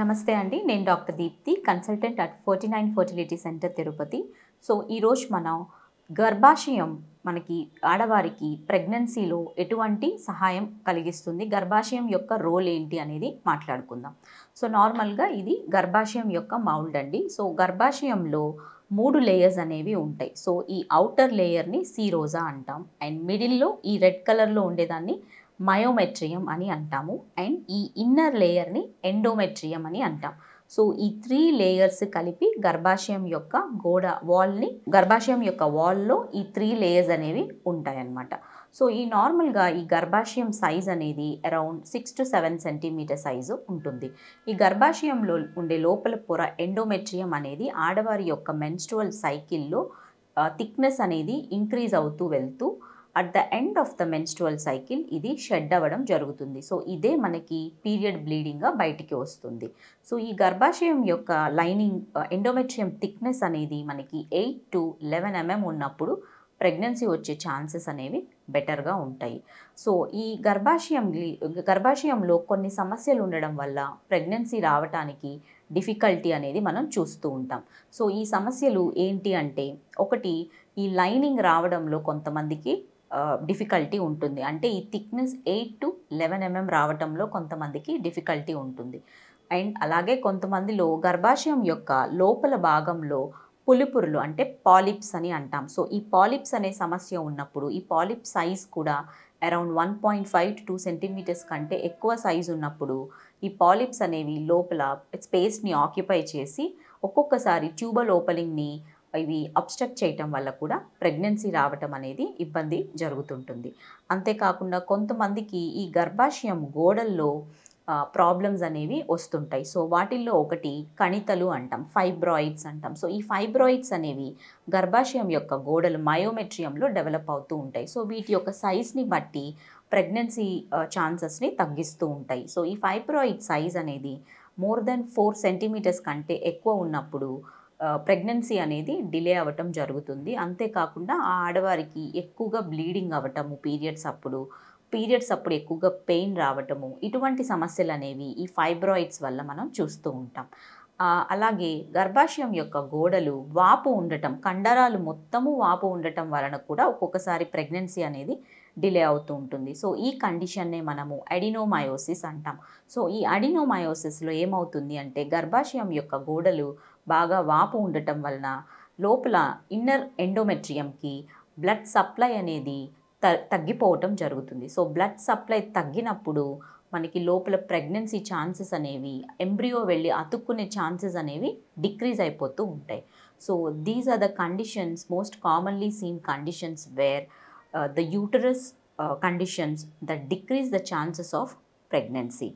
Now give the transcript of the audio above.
నమస్తే అండి నేను doctor Deepti consultant at forty nine fertility centre Tirupati so ఈరోజు మనం గర్భాశయం మనకి ఆడవారికి ప్రెగ్నెన్సీలో ఎటువంటి సహాయం కలిగిస్తుంది గర్భాశయం యొక్క రోల్ ఏంటి అనేది మాట్లాడుకుందాం సో నార్మల్గా ఇది గర్భాశయం యొక్క మౌల్డ్ అండి సో గర్భాశయంలో మూడు లేయర్స్ అనేవి ఉంటాయి సో ఈ అవుటర్ లేయర్ని సీరోజా అంటాం అండ్ మిడిల్లో ఈ రెడ్ కలర్లో ఉండేదాన్ని మయోమెట్రియం అని అంటాము అండ్ ఈ ఇన్నర్ లేయర్ని ఎండోమెట్రియం అని అంటాం సో ఈ త్రీ లేయర్స్ కలిపి గర్భాశయం యొక్క గోడ వాల్ని గర్భాశయం యొక్క వాల్లో ఈ త్రీ లేయర్స్ అనేవి ఉంటాయన్నమాట సో ఈ నార్మల్గా ఈ గర్భాశయం సైజ్ అనేది around six to seven centimetre size ఉంటుంది ఈ గర్భాశయంలో ఉండే లోపల పొర ఎండోమెట్రియం అనేది ఆడవారి యొక్క మెన్స్ట్రువల్ సైకిల్లో థిక్నెస్ అనేది ఇంక్రీజ్ అవుతూ వెళ్తూ at the end of the menstrual cycle ఇది షెడ్ అవ్వడం జరుగుతుంది సో ఇదే మనకి పీరియడ్ బ్లీడింగ్గా బయటికి వస్తుంది సో ఈ గర్భాశయం యొక్క లైనింగ్ ఎండోమెట్రియం థిక్నెస్ అనేది మనకి ఎయిట్ టు లెవెన్ ఎంఎం ఉన్నప్పుడు ప్రెగ్నెన్సీ వచ్చే ఛాన్సెస్ అనేవి బెటర్గా ఉంటాయి సో ఈ గర్భాశయం గర్భాశయంలో కొన్ని సమస్యలు ఉండడం వల్ల ప్రెగ్నెన్సీ రావటానికి డిఫికల్టీ అనేది మనం చూస్తూ ఉంటాం సో ఈ సమస్యలు ఏంటి అంటే ఒకటి ఈ లైనింగ్ రావడంలో కొంతమందికి డిఫికల్టీ ఉంటుంది అంటే ఈ thickness eight to eleven mm రావటంలో కొంతమందికి డిఫికల్టీ ఉంటుంది అండ్ అలాగే కొంతమందిలో గర్భాశయం యొక్క లోపల భాగంలో పులిపురులు అంటే పాలిప్స్ అని అంటాం సో ఈ పాలిప్స్ అనే సమస్య ఉన్నప్పుడు ఈ పాలిప్ సైజ్ కూడా around one point five to two centimetres కంటే ఎక్కువ సైజు ఉన్నప్పుడు ఈ పాలిప్స్ అనేవి లోపల స్పేస్ని ఆక్యుపై చేసి ఒక్కొక్కసారి ట్యూబల్ ఓపెనింగ్ని ఇవి అబ్స్ట్రక్ట్ చేయటం వల్ల కూడా ప్రెగ్నెన్సీ రావటం అనేది ఇబ్బంది జరుగుతుంటుంది అంతేకాకుండా కొంతమందికి ఈ గర్భాశయం గోడల్లో ప్రాబ్లమ్స్ అనేవి వస్తుంటాయి సో వాటిల్లో ఒకటి కణితలు అంటాం ఫైబ్రాయిడ్స్ అంటాం సో ఈ ఫైబ్రాయిడ్స్ అనేవి గర్భాశయం యొక్క గోడలు మయోమెట్రియంలో డెవలప్ అవుతూ ఉంటాయి సో వీటి యొక్క సైజ్ని బట్టి ప్రెగ్నెన్సీ ఛాన్సెస్ని తగ్గిస్తూ ఉంటాయి సో ఈ ఫైబ్రాయిడ్ సైజ్ అనేది మోర్ దెన్ ఫోర్ సెంటీమీటర్స్ కంటే ఎక్కువ ఉన్నప్పుడు ప్రెగ్నెన్సీ అనేది డిలే అవ్వటం జరుగుతుంది అంతేకాకుండా ఆ ఆడవారికి ఎక్కువగా బ్లీడింగ్ అవ్వటము పీరియడ్స్ అప్పుడు పీరియడ్స్ అప్పుడు ఎక్కువగా పెయిన్ రావటము ఇటువంటి సమస్యలు అనేవి ఈ ఫైబ్రాయిడ్స్ వల్ల మనం చూస్తూ ఉంటాం అలాగే గర్భాశయం యొక్క గోడలు వాపు ఉండటం కండరాలు మొత్తము వాపు ఉండటం వలన కూడా ఒక్కొక్కసారి ప్రెగ్నెన్సీ అనేది డిలే అవుతూ ఉంటుంది సో ఈ కండిషన్నే మనము అడినోమయోసిస్ అంటాం సో ఈ అడినోమయోసిస్లో ఏమవుతుంది అంటే గర్భాశయం యొక్క గోడలు బాగా వాపు ఉండటం వలన లోపల ఇన్నర్ ఎండోమెట్రియంకి బ్లడ్ సప్లై అనేది తగ్గిపోవటం జరుగుతుంది సో బ్లడ్ సప్లై తగ్గినప్పుడు మనకి లోపల ప్రెగ్నెన్సీ ఛాన్సెస్ అనేవి ఎంబ్రియో వెళ్ళి అతుక్కునే ఛాన్సెస్ అనేవి డిక్రీజ్ అయిపోతూ ఉంటాయి so these are the conditions most commonly seen conditions where Uh, the uterus uh, conditions that decrease the chances of pregnancy.